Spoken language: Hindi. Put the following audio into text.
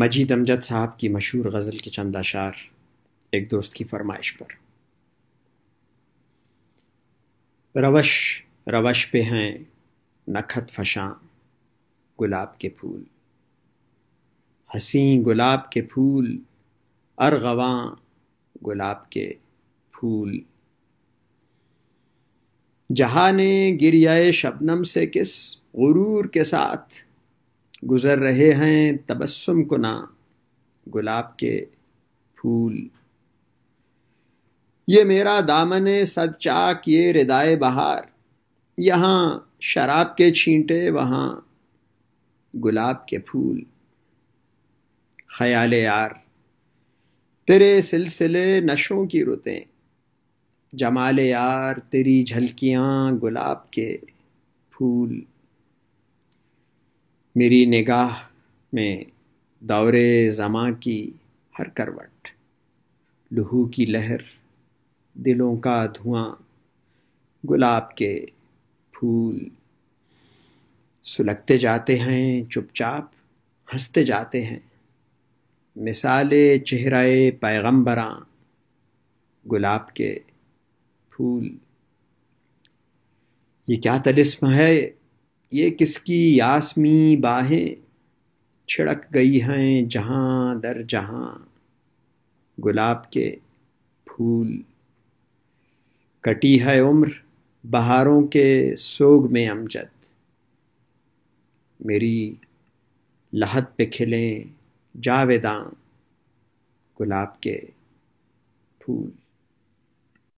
मजीद अमजद साहब की मशहूर गज़ल के चंद अशार एक दोस्त की फरमाइश पर रवश रवश पे हैं नखत फशां गुलाब के फूल हसी गुलाब के फूल अरगवां गुलाब के फूल जहाँ ने गिरियाए शबनम से किस गुरूर के साथ गुज़र रहे हैं तबस्सुम कुना गुलाब के फूल ये मेरा दामन सद चाक ये रिदाए बहार यहाँ शराब के छींटे वहाँ गुलाब के फूल ख्याल यार तेरे सिलसिले नशों की रुतें जमाल यार तेरी झलकियाँ गुलाब के फूल मेरी निगाह में दौरे ज़मा की हर करवट लहू की लहर दिलों का धुआं गुलाब के फूल सुलगते जाते हैं चुपचाप हंसते जाते हैं मिसाल चेहराए पैगम्बरा गुलाब के फूल ये क्या तलिस्म है ये किसकी यासमी बाहें छिड़क गई हैं जहाँ दर जहाँ गुलाब के फूल कटी है उम्र बहारों के सोग में अमजद मेरी लहत पे खिलें जावेदां गुलाब के फूल